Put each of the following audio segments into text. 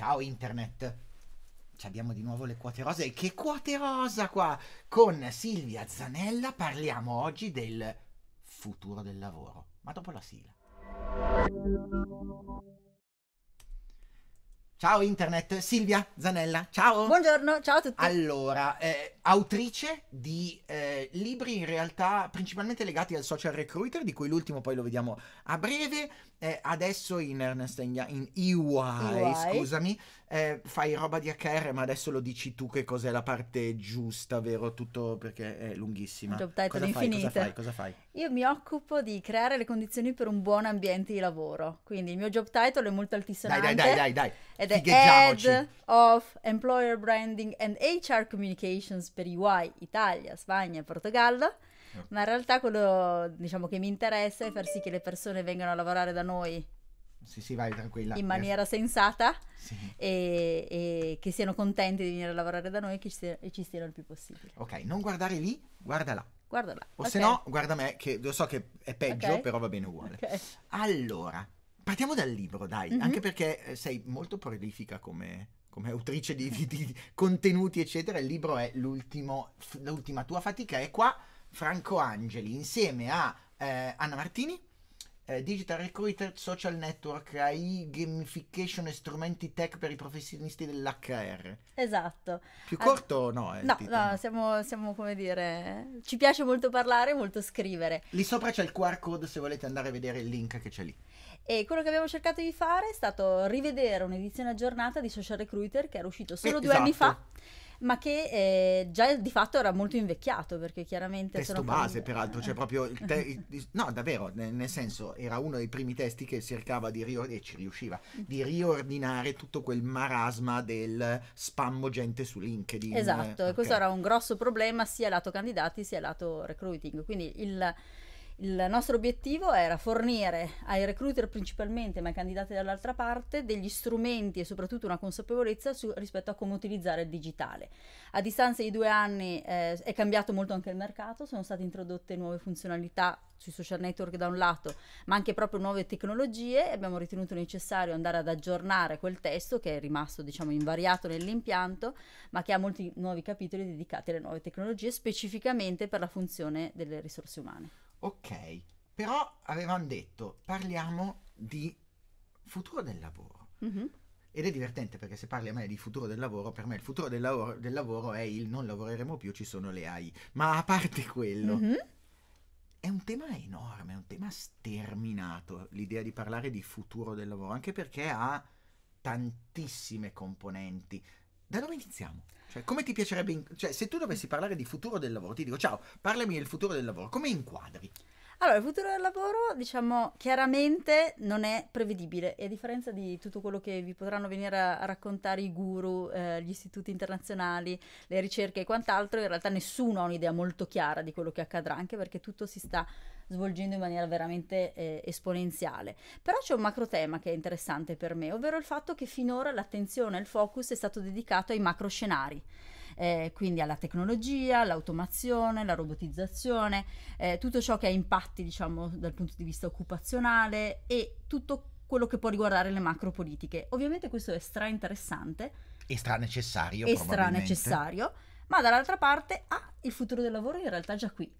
Ciao internet. Ci abbiamo di nuovo le quote rose. Che quote rosa qua! Con Silvia Zanella parliamo oggi del futuro del lavoro, ma dopo la sigla. Ciao internet, Silvia Zanella, ciao. Buongiorno, ciao a tutti. Allora, eh, autrice di eh, libri in realtà principalmente legati al social recruiter, di cui l'ultimo poi lo vediamo a breve. Eh, adesso in Ernest Young, in EY, EY. scusami, eh, fai roba di HR, ma adesso lo dici tu che cos'è la parte giusta, vero? Tutto perché è lunghissima. Job title cosa fai, cosa fai, cosa fai? Io mi occupo di creare le condizioni per un buon ambiente di lavoro, quindi il mio job title è molto altissimo. Dai, dai, dai, dai, dai. Ed è Head of Employer Branding and HR Communications per UI Italia, Spagna e Portogallo, eh. ma in realtà quello diciamo, che mi interessa è far sì che le persone vengano a lavorare da noi sì, sì, vai tranquilla. In maniera sensata sì. e, e, che siano contenti di venire a lavorare da noi e che ci, stiano il più possibile. Ok, non guardare lì, guarda là. Guarda là. O okay. se no, guarda me, che lo so che è peggio, okay. però va bene uguale. Okay. Allora, partiamo dal libro, dai, mm-hmm. anche perché eh, sei molto prolifica come, come autrice di, di, di contenuti, eccetera, il libro è L'ultima tua fatica e qua Franco Angeli insieme a eh, Anna Martini eh, digital recruiter, social network, AI, gamification e strumenti tech per i professionisti dell'HR. Esatto. Più corto o no? Eh, no, no, siamo, siamo, come dire, ci piace molto parlare, molto scrivere. Lì sopra c'è il QR code se volete andare a vedere il link che c'è lì. E quello che abbiamo cercato di fare è stato rivedere un'edizione aggiornata di Social Recruiter che era uscito solo eh, due anni fa esatto ma che eh, già di fatto era molto invecchiato perché chiaramente... Testo base, per... peraltro, cioè proprio... Il te- il, no, davvero, nel, nel, senso, era uno dei primi testi che cercava di riordinare, e ci riusciva, di riordinare tutto quel marasma del spammo gente su LinkedIn. Esatto, okay. questo era un grosso problema sia lato candidati sia lato recruiting. Quindi il il nostro obiettivo era fornire ai recruiter principalmente, ma ai candidati dall'altra parte, degli strumenti e soprattutto una consapevolezza su, rispetto a come utilizzare il digitale. A distanza di due anni eh, è cambiato molto anche il mercato, sono state introdotte nuove funzionalità sui social network da un lato, ma anche proprio nuove tecnologie e abbiamo ritenuto necessario andare ad aggiornare quel testo che è rimasto diciamo invariato nell'impianto, ma che ha molti nuovi capitoli dedicati alle nuove tecnologie, specificamente per la funzione delle risorse umane. Ok, però avevamo detto parliamo di futuro del lavoro. Mm-hmm. Ed è divertente perché se parli a me di futuro del lavoro, per me il futuro del lavoro, del lavoro è il non lavoreremo più, ci sono le AI. Ma a parte quello, mm-hmm. è un tema enorme, è un tema sterminato l'idea di parlare di futuro del lavoro, anche perché ha tantissime componenti da dove iniziamo? Cioè, come ti piacerebbe... In... Cioè, se tu dovessi parlare di futuro del lavoro, ti dico, ciao, parlami del futuro del lavoro, come inquadri? Allora, il futuro del lavoro, diciamo, chiaramente non è prevedibile e a differenza di tutto quello che vi potranno venire a, raccontare i guru, eh, gli istituti internazionali, le ricerche e quant'altro, in realtà nessuno ha un'idea molto chiara di quello che accadrà, anche perché tutto si sta svolgendo in maniera veramente eh, esponenziale. Però c'è un macro tema che è interessante per me, ovvero il fatto che finora l'attenzione e il focus è stato dedicato ai macro scenari eh, quindi alla tecnologia, all'automazione, alla robotizzazione, eh, tutto ciò che ha impatti diciamo dal punto di vista occupazionale e tutto quello che può riguardare le macro politiche. Ovviamente questo è stra interessante. E stra necessario. E stra necessario, ma dall'altra parte ah, il futuro del lavoro in realtà già qui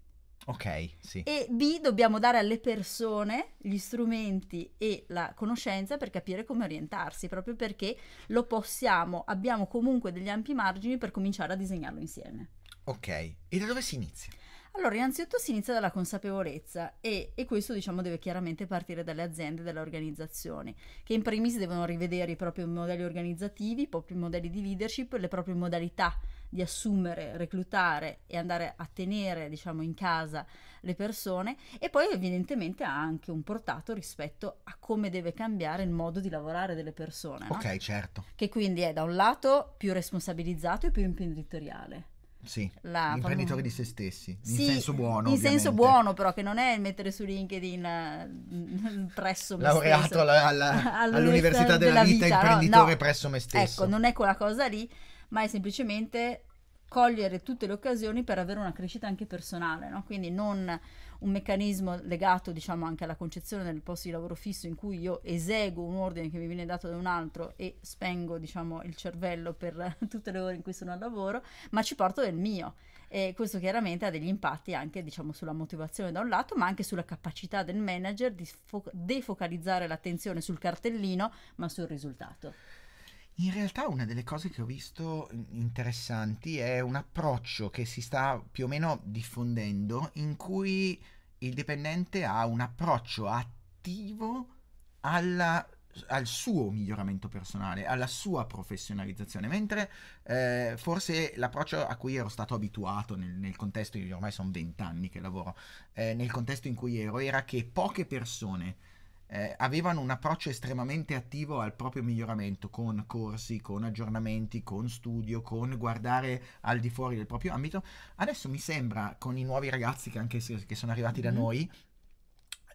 Ok, sì. E B, dobbiamo dare alle persone gli strumenti e la conoscenza per capire come orientarsi, proprio perché lo possiamo, abbiamo comunque degli ampi margini per cominciare a disegnarlo insieme. Ok, e da dove si inizia? Allora, innanzitutto si inizia dalla consapevolezza e, e, questo diciamo deve chiaramente partire dalle aziende, e dalle organizzazioni, che in primis devono rivedere i propri modelli organizzativi, i propri modelli di leadership, le proprie modalità di assumere, reclutare e andare a tenere diciamo in casa le persone e poi evidentemente ha anche un portato rispetto a come deve cambiare il modo di lavorare delle persone. Ok, no? certo. Che quindi è da un lato più responsabilizzato e più imprenditoriale sì, la imprenditori di se stessi, in sì, senso buono. In ovviamente. senso buono però, che non è mettere su LinkedIn uh, presso me Laureato stesso. Alla, alla, all'università della, della vita, vita, imprenditore no. presso me stesso. Ecco, non è quella cosa lì, ma è semplicemente cogliere tutte le occasioni per avere una crescita anche personale, no? quindi non un meccanismo legato diciamo anche alla concezione del posto di lavoro fisso in cui io eseguo un ordine che mi viene dato da un altro e spengo diciamo il cervello per tutte le ore in cui sono al lavoro, ma ci porto del mio e questo chiaramente ha degli impatti anche diciamo sulla motivazione da un lato ma anche sulla capacità del manager di defocalizzare l'attenzione sul cartellino ma sul risultato. In realtà una delle cose che ho visto interessanti è un approccio che si sta più o meno diffondendo in cui il dipendente ha un approccio attivo alla al suo miglioramento personale, alla sua professionalizzazione, mentre eh, forse l'approccio a cui ero stato abituato nel, nel contesto, io ormai sono vent'anni che lavoro, eh, nel contesto in cui ero, era che poche persone eh, avevano un approccio estremamente attivo al proprio miglioramento con corsi, con aggiornamenti, con studio, con guardare al di fuori del proprio ambito. Adesso mi sembra, con i nuovi ragazzi che, anche se, che sono arrivati mm-hmm. da noi,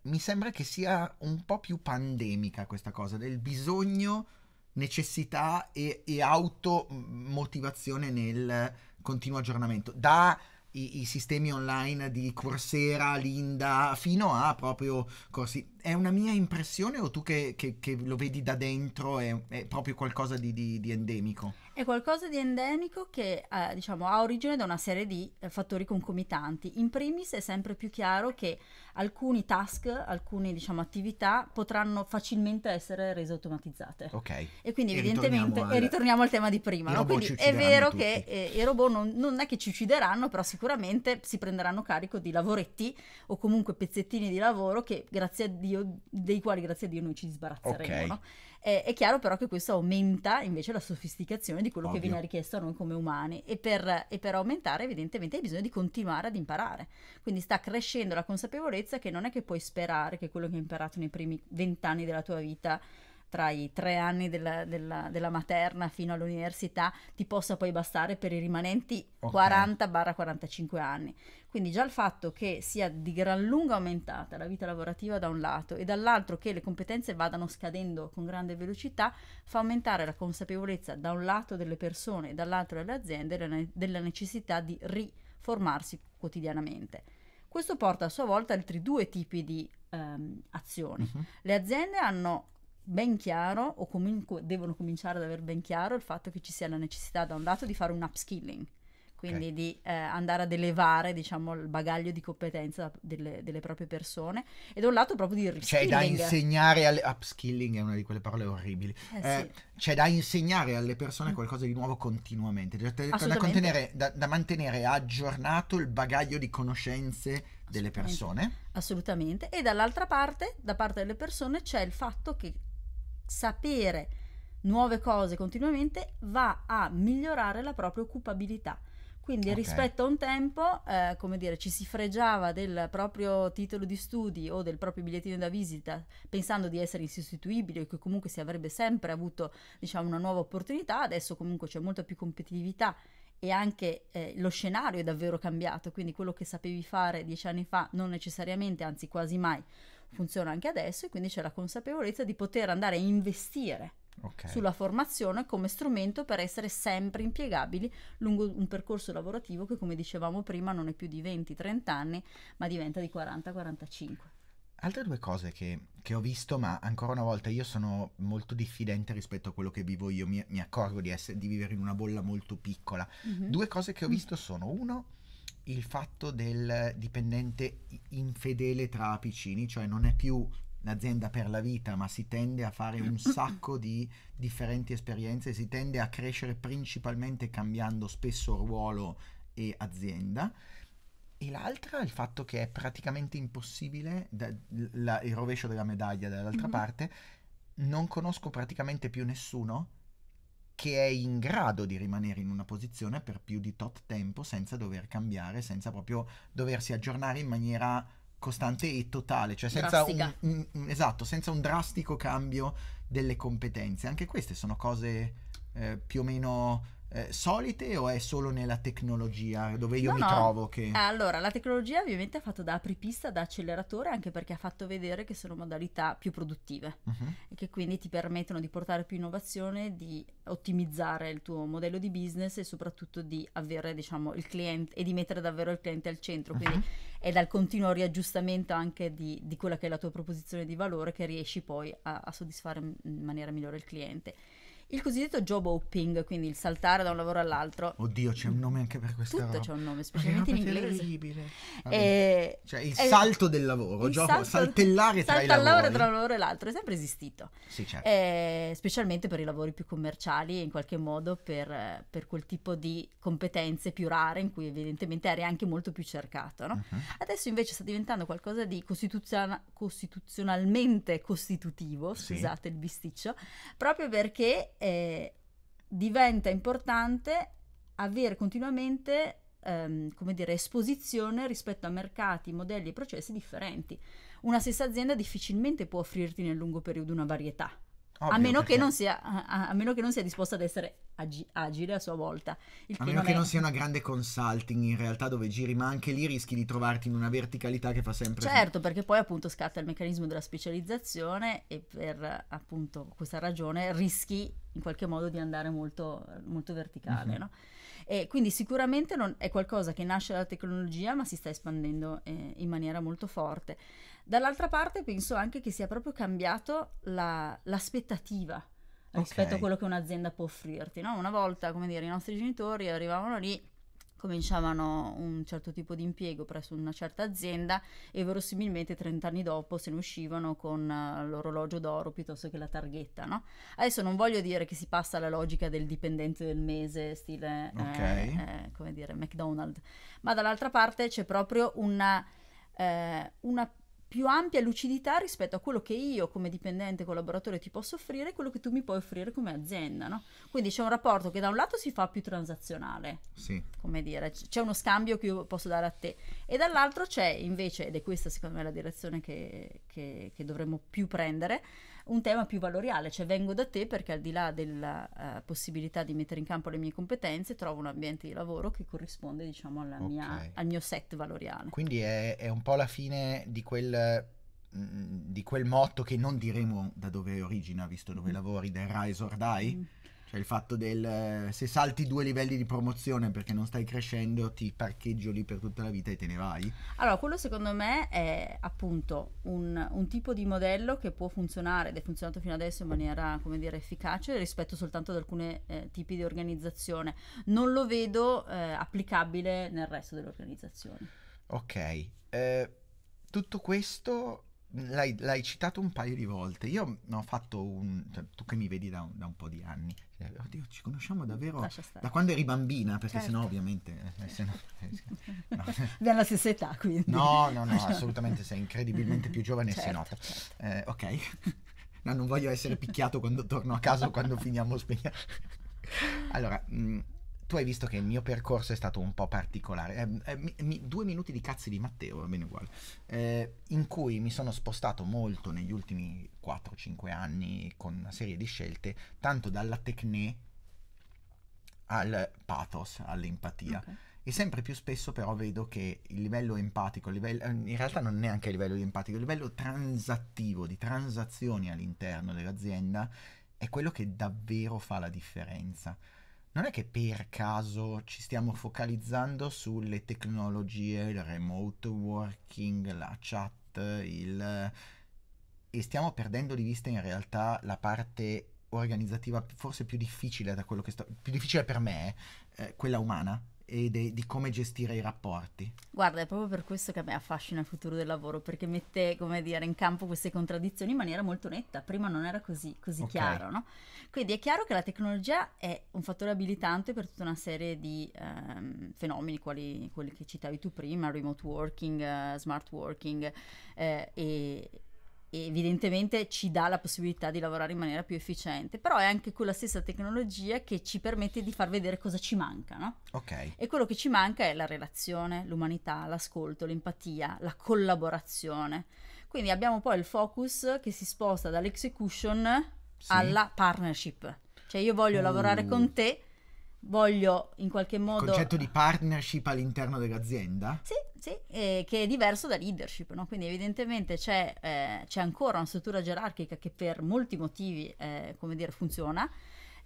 mi sembra che sia un po' più pandemica questa cosa del bisogno, necessità e, e automotivazione mm, nel continuo aggiornamento. Da i, i, sistemi online di Coursera, Linda, fino a proprio corsi è una mia impressione o tu che, che, che lo vedi da dentro è, è proprio qualcosa di, di, di, endemico? È qualcosa di endemico che eh, diciamo, ha origine da una serie di eh, fattori concomitanti. In primis è sempre più chiaro che alcuni task, alcune diciamo, attività potranno facilmente essere rese automatizzate. Ok. E quindi e evidentemente ritorniamo al, ritorniamo al tema di prima. No? Quindi è vero tutti. che eh, i robot non, non è che ci uccideranno, però sicuramente si prenderanno carico di lavoretti o comunque pezzettini di lavoro che grazie a Dio Dio, dei quali grazie a Dio noi ci sbarazzeremo. Okay. No? È, eh, è, chiaro però che questo aumenta invece la sofisticazione di quello Ovvio. che viene richiesto a noi come umani e per, e per, aumentare evidentemente hai bisogno di continuare ad imparare. Quindi sta crescendo la consapevolezza che non è che puoi sperare che quello che hai imparato nei primi vent'anni della tua vita tra i tre anni della, della, della materna fino all'università ti possa poi bastare per i rimanenti okay. 40-45 anni. Quindi già il fatto che sia di gran lunga aumentata la vita lavorativa da un lato e dall'altro che le competenze vadano scadendo con grande velocità fa aumentare la consapevolezza da un lato delle persone e dall'altro delle aziende della, necessità di riformarsi quotidianamente. Questo porta a sua volta altri due tipi di ehm, azioni. Uh-huh. Le aziende hanno ben chiaro, o comunque devono cominciare ad avere ben chiaro il fatto che ci sia la necessità da un lato di fare un upskilling, quindi okay. di eh, andare ad elevare diciamo, il bagaglio di competenza delle, delle, proprie persone e da un lato proprio di reskilling. C'è da insegnare alle... Upskilling è una di quelle parole orribili. Eh, eh, sì. C'è da insegnare alle persone mm. qualcosa di nuovo continuamente, cioè, da, contenere, da, da mantenere aggiornato il bagaglio di conoscenze delle persone. Assolutamente. E dall'altra parte, da parte delle persone, c'è il fatto che sapere nuove cose continuamente va a migliorare la propria occupabilità. Quindi okay. rispetto a un tempo, eh, come dire, ci si fregiava del proprio titolo di studi o del proprio bigliettino da visita pensando di essere insostituibile o che comunque si avrebbe sempre avuto diciamo, una nuova opportunità, adesso comunque c'è molta più competitività e anche eh, lo scenario è davvero cambiato, quindi quello che sapevi fare dieci anni fa non necessariamente, anzi quasi mai, funziona anche adesso e quindi c'è la consapevolezza di poter andare a investire okay. sulla formazione come strumento per essere sempre impiegabili lungo un percorso lavorativo che come dicevamo prima non è più di 20-30 anni ma diventa di 40-45. Altre due cose che, che, ho visto, ma ancora una volta io sono molto diffidente rispetto a quello che vivo io, mi, mi accorgo di, essere, di, vivere in una bolla molto piccola. Mm-hmm. Due cose che ho mm. visto sono, uno, il fatto del dipendente infedele tra vicini, cioè non è più l'azienda per la vita, ma si tende a fare un sacco di differenti esperienze, si tende a crescere principalmente cambiando spesso ruolo e azienda. E l'altra è il fatto che è praticamente impossibile, da, la, il rovescio della medaglia dall'altra mm-hmm. parte, non conosco praticamente più nessuno che è in grado di rimanere in una posizione per più di tot tempo senza dover cambiare, senza proprio doversi aggiornare in maniera costante e totale, cioè senza un, un, esatto, senza un drastico cambio delle competenze. Anche queste sono cose eh, più o meno eh, solite o è solo nella tecnologia dove io no, mi no. trovo? Che... Allora, la tecnologia ovviamente ha fatto da apripista, da acceleratore, anche perché ha fatto vedere che sono modalità più produttive uh-huh. e che quindi ti permettono di portare più innovazione, di ottimizzare il tuo modello di business e soprattutto di avere diciamo il cliente e di mettere davvero il cliente al centro. Quindi uh-huh. è dal continuo riaggiustamento anche di, di, quella che è la tua proposizione di valore che riesci poi a, a soddisfare in maniera migliore il cliente. Il cosiddetto job hopping, quindi il saltare da un lavoro all'altro. Oddio, c'è un nome anche per questo. Tutto roba. c'è un nome, specialmente in inglese. Terribile. E, eh, cioè il e, salto del lavoro, gioco, salto, saltellare tra i lavori. tra un lavoro e l'altro, è sempre esistito. Sì, certo. E, eh, specialmente per i lavori più commerciali e in qualche modo per, per, quel tipo di competenze più rare in cui evidentemente eri anche molto più cercato. No? Uh-huh. Adesso invece sta diventando qualcosa di costituzion- costituzionalmente costitutivo, sì. scusate il bisticcio, proprio perché eh, diventa importante avere continuamente ehm, come dire, esposizione rispetto a mercati, modelli e processi differenti. Una stessa azienda difficilmente può offrirti nel lungo periodo una varietà Ovvio, a, meno perché... sia, a, a, meno che non sia, disposta ad essere agi- agile a sua volta. a meno che è... non sia una grande consulting in realtà dove giri, ma anche lì rischi di trovarti in una verticalità che fa sempre... Certo, perché poi appunto scatta il meccanismo della specializzazione e per appunto questa ragione rischi in qualche modo di andare molto, molto verticale, mm-hmm. no? E quindi sicuramente non, è qualcosa che nasce dalla tecnologia ma si sta espandendo eh, in maniera molto forte. Dall'altra parte penso anche che sia proprio cambiato la, l'aspettativa rispetto okay. a quello che un'azienda può offrirti. No? Una volta, come dire, i nostri genitori arrivavano lì, cominciavano un certo tipo di impiego presso una certa azienda e verosimilmente 30 anni dopo se ne uscivano con eh, l'orologio d'oro piuttosto che la targhetta, no? Adesso non voglio dire che si passa alla logica del dipendente del mese, stile, eh, okay. eh, eh, come dire, McDonald's, ma dall'altra parte c'è proprio una, eh, una più ampia lucidità rispetto a quello che io come dipendente collaboratore ti posso offrire e quello che tu mi puoi offrire come azienda, no? Quindi c'è un rapporto che da un lato si fa più transazionale, sì. come dire, c'è uno scambio che io posso dare a te e dall'altro c'è invece, ed è questa secondo me la direzione che, che, che dovremmo più prendere, un tema più valoriale, cioè vengo da te perché al di là della uh, possibilità di mettere in campo le mie competenze, trovo un ambiente di lavoro che corrisponde diciamo okay. mia, al mio set valoriale. Quindi è, è un po' la fine di quel mm, di quel motto che non diremo da dove origina, visto dove mm. lavori, del rise or die, mm. Cioè il fatto del eh, se salti due livelli di promozione perché non stai crescendo, ti parcheggio lì per tutta la vita e te ne vai. Allora, quello secondo me è appunto un, un tipo di modello che può funzionare ed è funzionato fino adesso in maniera, come dire, efficace rispetto soltanto ad alcuni eh, tipi di organizzazione. Non lo vedo eh, applicabile nel resto delle organizzazioni. Ok, eh, tutto questo L'hai, l'hai, citato un paio di volte. Io ho fatto un. Cioè, tu che mi vedi da un, da un po' di anni, eh, oddio, ci conosciamo davvero da quando eri bambina, perché certo. sennò ovviamente... Eh, eh, eh no. Abbiamo la stessa età, quindi. No, no, no, assolutamente, sei incredibilmente più giovane certo, e si nota. Certo. Eh, ok, no, non voglio essere picchiato quando torno a casa o quando finiamo spegnato. Allora, mh, mm, tu hai visto che il mio percorso è stato un po' particolare. Ehm, eh, eh, mi, due minuti di cazzi di Matteo, va bene uguale. Eh, in cui mi sono spostato molto negli ultimi 4-5 anni con una serie di scelte, tanto dalla tecne al pathos, all'empatia. Okay. E sempre più spesso però vedo che il livello empatico, il livello, ehm, in realtà non neanche il livello di empatico, il livello transattivo, di transazioni all'interno dell'azienda, è quello che davvero fa la differenza non è che per caso ci stiamo focalizzando sulle tecnologie, il remote working, la chat, il... e stiamo perdendo di vista in realtà la parte organizzativa forse più difficile da quello che sto... più difficile per me, eh, quella umana, e de- di come gestire i rapporti. Guarda, è proprio per questo che a me affascina il futuro del lavoro, perché mette, come dire, in campo queste contraddizioni in maniera molto netta. Prima non era così, così okay. chiaro, no? Quindi è chiaro che la tecnologia è un fattore abilitante per tutta una serie di ehm, fenomeni, quali quelli che citavi tu prima, remote working, uh, smart working eh, e evidentemente ci dà la possibilità di lavorare in maniera più efficiente, però è anche quella stessa tecnologia che ci permette di far vedere cosa ci manca, no? Ok. E quello che ci manca è la relazione, l'umanità, l'ascolto, l'empatia, la collaborazione. Quindi abbiamo poi il focus che si sposta dall'execution sì. alla partnership. Cioè io voglio uh. lavorare con te voglio in qualche modo... Il concetto di partnership all'interno dell'azienda? Sì, sì, eh, che è diverso da leadership, no? quindi evidentemente c'è, eh, c'è, ancora una struttura gerarchica che per molti motivi, eh, come dire, funziona.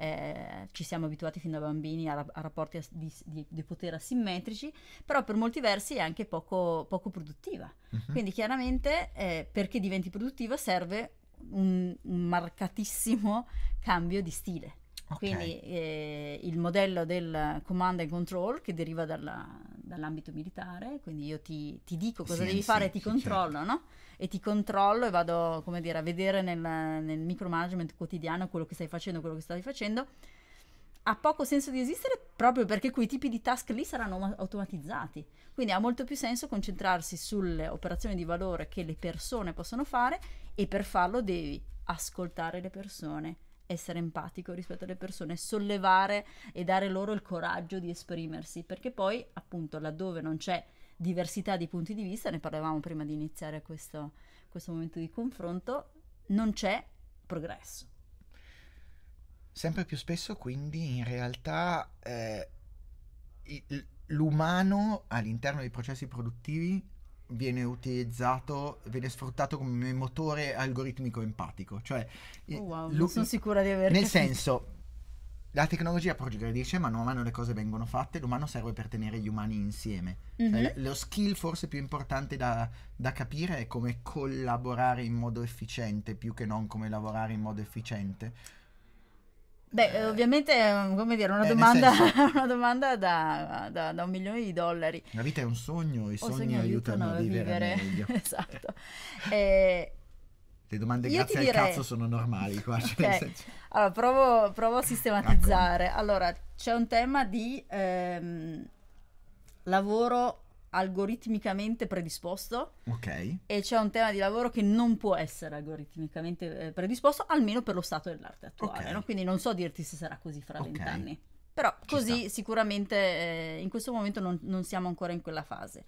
Eh, ci siamo abituati fin da bambini a, a rapporti di, di, di, potere asimmetrici, però per molti versi è anche poco, poco produttiva. Uh-huh. Quindi chiaramente eh, perché diventi produttiva serve un, un marcatissimo cambio di stile Okay. Quindi eh, il modello del command and control che deriva dalla, dall'ambito militare, quindi io ti, ti dico cosa sì, devi sì, fare e ti sì, certo. controllo, certo. no? E ti controllo e vado, come dire, a vedere nel, nel micromanagement quotidiano quello che stai facendo, quello che stai facendo. Ha poco senso di esistere proprio perché quei tipi di task lì saranno automatizzati. Quindi ha molto più senso concentrarsi sulle operazioni di valore che le persone possono fare e per farlo devi ascoltare le persone, essere empatico rispetto alle persone, sollevare e dare loro il coraggio di esprimersi, perché poi appunto laddove non c'è diversità di punti di vista, ne parlavamo prima di iniziare questo, questo momento di confronto, non c'è progresso. Sempre più spesso quindi in realtà eh, l'umano all'interno dei processi produttivi viene utilizzato, viene sfruttato come motore algoritmico empatico. Cioè, oh, wow, lo, sono sicura di averlo. Nel capito. senso, la tecnologia progredisce, ma man mano le cose vengono fatte, l'umano serve per tenere gli umani insieme. Mm-hmm. Cioè, mhm. lo skill forse più importante da, da, capire è come collaborare in modo efficiente, più che non come lavorare in modo efficiente. Beh, eh, ovviamente è eh, come dire, una, eh, domanda, una domanda da, da, da, un milione di dollari. La vita è un sogno, i sogni, sogni aiutano, aiutano, a vivere, vivere. esatto. Eh, Le domande grazie al cazzo sono normali qua. Cioè, okay. Cioè allora, provo, provo, a sistematizzare. Allora, c'è un tema di ehm, lavoro algoritmicamente predisposto. Ok. E c'è un tema di lavoro che non può essere algoritmicamente eh, predisposto, almeno per lo stato dell'arte attuale. Okay. No? Quindi non so dirti se sarà così fra vent'anni. Okay. Però Ci così sta. sicuramente eh, in questo momento non, non siamo ancora in quella fase.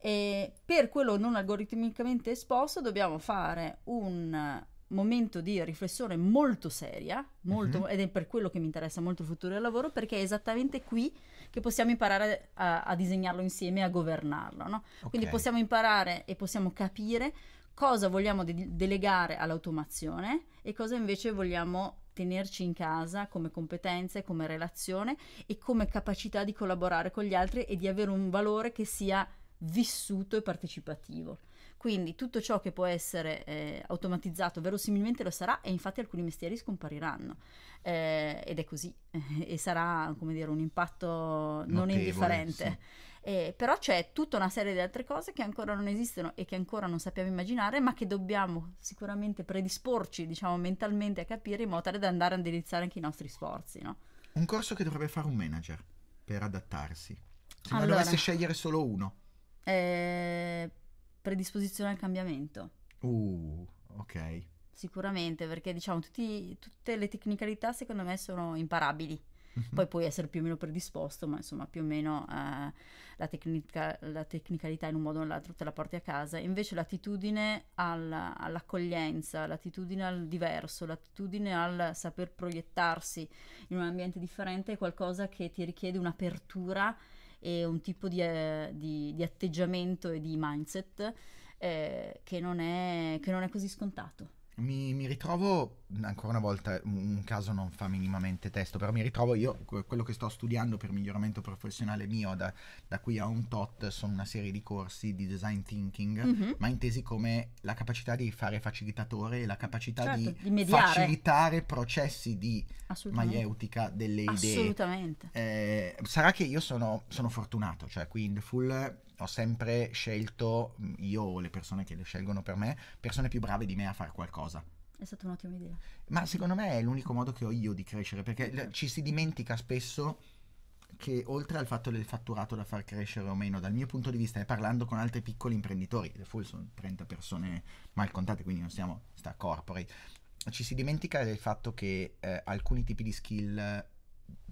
E per quello non algoritmicamente esposto dobbiamo fare un momento di riflessione molto seria, molto, mm-hmm. ed è per quello che mi interessa molto il futuro del lavoro, perché è esattamente qui che possiamo imparare a, a disegnarlo insieme e a governarlo. No? Okay. Quindi possiamo imparare e possiamo capire cosa vogliamo de- delegare all'automazione e cosa invece vogliamo tenerci in casa come competenze, come relazione e come capacità di collaborare con gli altri e di avere un valore che sia vissuto e partecipativo. Quindi tutto ciò che può essere eh, automatizzato verosimilmente lo sarà e infatti alcuni mestieri scompariranno. Eh, ed è così e sarà come dire un impatto Notevole, non indifferente. Sì. Eh, però c'è tutta una serie di altre cose che ancora non esistono e che ancora non sappiamo immaginare, ma che dobbiamo sicuramente predisporci, diciamo, mentalmente a capire in modo tale da andare a indirizzare anche i nostri sforzi. No? Un corso che dovrebbe fare un manager per adattarsi. Se allora, dovesse scegliere solo uno. Eh, predisposizione al cambiamento. Uh, ok. Sicuramente, perché diciamo tutti, tutte le tecnicalità secondo me sono imparabili. Mhm. Poi puoi essere più o meno predisposto, ma insomma più o meno eh, la, tecnica, la, tecnicalità in un modo o nell'altro te la porti a casa. Invece l'attitudine alla, all'accoglienza, l'attitudine al diverso, l'attitudine al saper proiettarsi in un ambiente differente è qualcosa che ti richiede un'apertura e un tipo di, eh, di, di atteggiamento e di mindset eh, che, non è, che non è così scontato mi, mi, ritrovo, ancora una volta, un caso non fa minimamente testo, però mi ritrovo io, quello che sto studiando per miglioramento professionale mio da, da qui a un tot sono una serie di corsi di design thinking, mm-hmm. ma intesi come la capacità di fare facilitatore, la capacità certo, di, di facilitare processi di maieutica delle idee. Assolutamente. Eh, sarà che io sono, sono fortunato, cioè qui in The Full ho sempre scelto, mm, io o le persone che le scelgono per me, persone più brave di me a fare qualcosa. È stata un'ottima idea. Ma secondo me è l'unico modo che ho io di crescere, perché certo. ci si dimentica spesso che oltre al fatto del fatturato da far crescere o meno, dal mio punto di vista, è parlando con altri piccoli imprenditori, The Full sono 30 persone mal contate, quindi non siamo sta corporate, ci si dimentica del fatto che eh, alcuni tipi di skill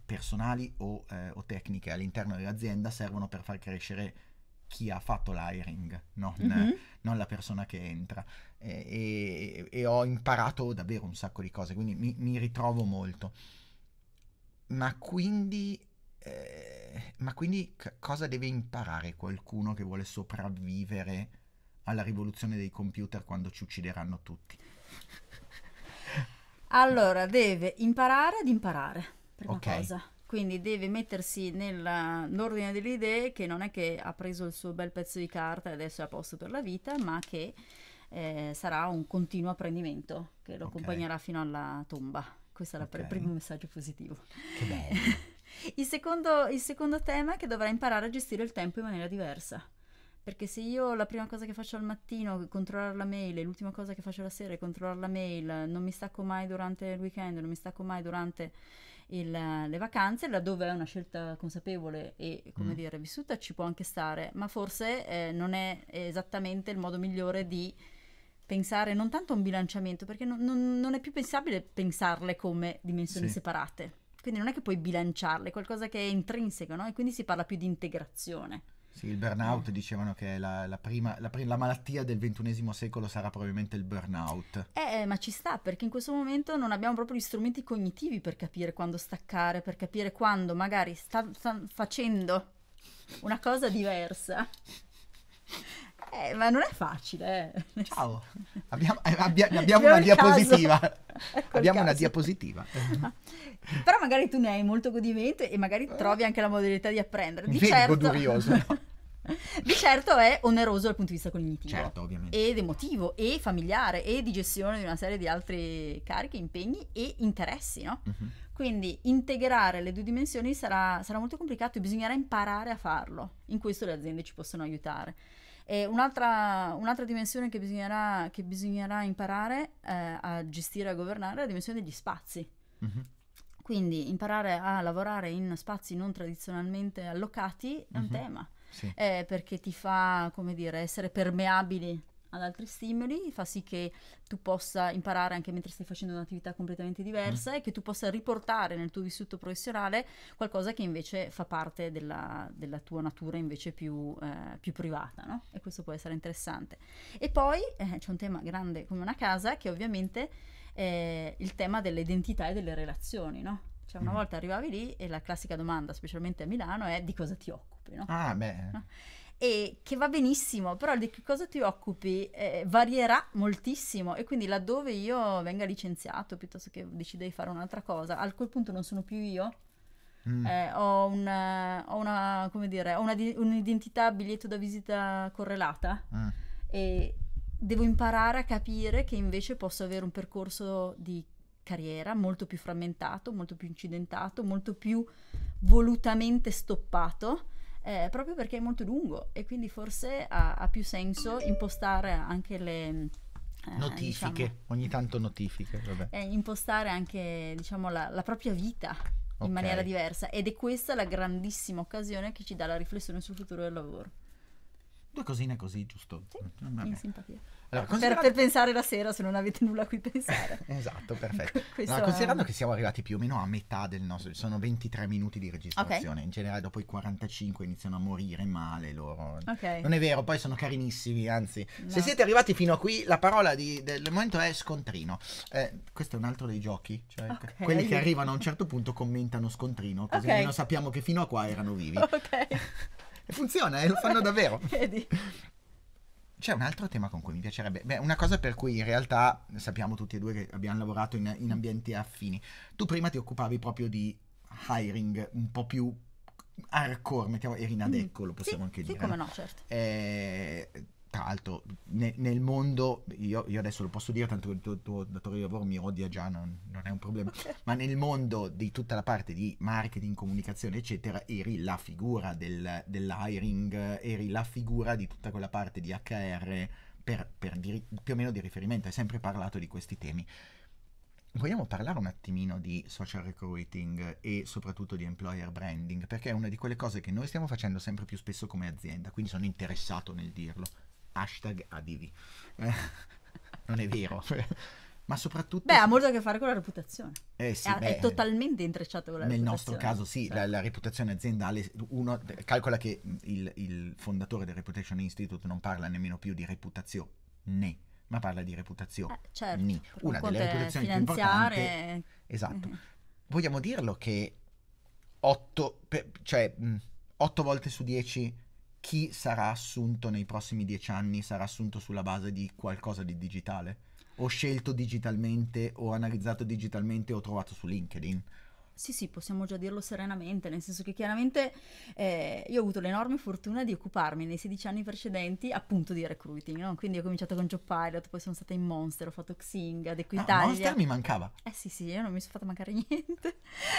personali o, eh, o tecniche all'interno dell'azienda servono per far crescere chi ha fatto l'hiring, non, mm-hmm. non la persona che entra. E, e, e, ho imparato davvero un sacco di cose, quindi mi, mi ritrovo molto. Ma quindi, eh, ma quindi c- cosa deve imparare qualcuno che vuole sopravvivere alla rivoluzione dei computer quando ci uccideranno tutti? allora, deve imparare ad imparare, prima okay. cosa quindi deve mettersi nell'ordine delle idee che non è che ha preso il suo bel pezzo di carta e adesso è a posto per la vita, ma che eh, sarà un continuo apprendimento che lo okay. accompagnerà fino alla tomba. Questo okay. era il primo messaggio positivo. Che bello. il, secondo, il secondo tema è che dovrà imparare a gestire il tempo in maniera diversa perché se io la prima cosa che faccio al mattino è controllare la mail e l'ultima cosa che faccio la sera è controllare la mail, non mi stacco mai durante il weekend, non mi stacco mai durante il, le vacanze, laddove è una scelta consapevole e, come mm. dire, vissuta, ci può anche stare, ma forse eh, non è esattamente il modo migliore di pensare non tanto a un bilanciamento, perché non, non, non è più pensabile pensarle come dimensioni sì. separate. Quindi non è che puoi bilanciarle, è qualcosa che è intrinseco, no? E quindi si parla più di integrazione. Sì, il burnout dicevano che la, la, prima, la, la, malattia del ventunesimo secolo sarà probabilmente il burnout. Eh, eh, ma ci sta perché in questo momento non abbiamo proprio gli strumenti cognitivi per capire quando staccare, per capire quando magari stanno sta facendo una cosa diversa eh, ma non è facile. Eh. Ciao, abbiamo, eh, abbia, abbiamo una diapositiva. Ecco abbiamo una diapositiva. Però magari tu ne hai molto godimento e magari eh? trovi anche la modalità di apprendere. Di certo... godurioso. di certo è oneroso dal punto di vista cognitivo. Certo, ovviamente. Ed emotivo, e familiare, e di gestione di una serie di altri carichi, impegni e interessi, no? Uh mhm. -huh. Quindi integrare le due dimensioni sarà, sarà molto complicato e bisognerà imparare a farlo. In questo le aziende ci possono aiutare. Un'altra, un'altra, dimensione che bisognerà, che bisognerà imparare eh, a gestire e a governare è la dimensione degli spazi. Mm-hmm. Quindi imparare a lavorare in spazi non tradizionalmente allocati è un mm-hmm. tema. Sì. Eh, perché ti fa, come dire, essere permeabili ad altri stimoli, fa sì che tu possa imparare anche mentre stai facendo un'attività completamente diversa mm. e che tu possa riportare nel tuo vissuto professionale qualcosa che invece fa parte della, della tua natura invece più, eh, più privata, no? E questo può essere interessante. E poi eh, c'è un tema grande come una casa che ovviamente è il tema dell'identità e delle relazioni, no? Cioè una mm. volta arrivavi lì e la classica domanda, specialmente a Milano, è di cosa ti occupi, no? Ah, beh. No? e che va benissimo, però di che cosa ti occupi eh, varierà moltissimo e quindi laddove io venga licenziato piuttosto che decida di fare un'altra cosa, a quel punto non sono più io. Mm. Eh, ho, una, ho, una, come dire, ho una di, un'identità, biglietto da visita correlata mm. e devo imparare a capire che invece posso avere un percorso di carriera molto più frammentato, molto più incidentato, molto più volutamente stoppato eh, proprio perché è molto lungo e quindi forse ha, ha più senso impostare anche le... Mm, eh, notifiche, diciamo, ogni tanto notifiche. Vabbè. Eh, impostare anche diciamo, la, la propria vita in okay. maniera diversa ed è questa la grandissima occasione che ci dà la riflessione sul futuro del lavoro. Due cosine così, giusto? Sì, Vabbè. in simpatia. Allora, considerando... per, per, pensare la sera se non avete nulla a cui pensare. esatto, perfetto. Allora, considerando è... che siamo arrivati più o meno a metà del nostro, sono 23 minuti di registrazione, okay. in generale dopo i 45 iniziano a morire male loro. Okay. Non è vero, poi sono carinissimi, anzi, no. se siete arrivati fino a qui la parola di, del momento è scontrino. Eh, questo è un altro dei giochi, cioè okay. quelli che arrivano a un certo punto commentano scontrino, così almeno sappiamo che fino a qua erano vivi. Ok. Funziona, eh, lo fanno davvero. Vedi. C'è un altro tema con cui mi piacerebbe. Beh, una cosa per cui in realtà sappiamo tutti e due che abbiamo lavorato in, in ambienti affini. Tu prima ti occupavi proprio di hiring un po' più hardcore, mettiamo eri Erina mm. Decco, lo possiamo sì, anche sì, dire. Sì, come no, certo. Eh, tra l'altro ne, nel mondo, io, io, adesso lo posso dire, tanto il tuo, tuo datore di lavoro mi odia già, non, non è un problema, ma nel mondo di tutta la parte di marketing, comunicazione, eccetera, eri la figura del, dell'hiring, eri la figura di tutta quella parte di HR per, per diri, più o meno di riferimento, hai sempre parlato di questi temi. Vogliamo parlare un attimino di social recruiting e soprattutto di employer branding, perché è una di quelle cose che noi stiamo facendo sempre più spesso come azienda, quindi sono interessato nel dirlo hashtag ADV. Eh, non è vero. Ma soprattutto... Beh, ha molto a che fare con la reputazione. Eh sì, è, beh, è, totalmente intrecciato con la nel reputazione. Nel nostro caso sì, cioè. la, la, reputazione aziendale, uno calcola che il, il, fondatore del Reputation Institute non parla nemmeno più di reputazione, né, ma parla di reputazione. Eh, certo, Una delle reputazioni più importanti. Esatto. Mm-hmm. Vogliamo dirlo che 8, cioè, 8 mm, volte su 10 chi sarà assunto nei prossimi dieci anni sarà assunto sulla base di qualcosa di digitale. Ho scelto digitalmente, ho analizzato digitalmente, ho trovato su LinkedIn. Sì, sì, possiamo già dirlo serenamente, nel senso che chiaramente eh, io ho avuto l'enorme fortuna di occuparmi nei 16 anni precedenti appunto di recruiting, no? quindi ho cominciato con Job Pilot, poi sono stata in Monster, ho fatto Xing, ad ah, Equitalia. Ah, Monster mi mancava. Eh sì, sì, io non mi sono fatta mancare niente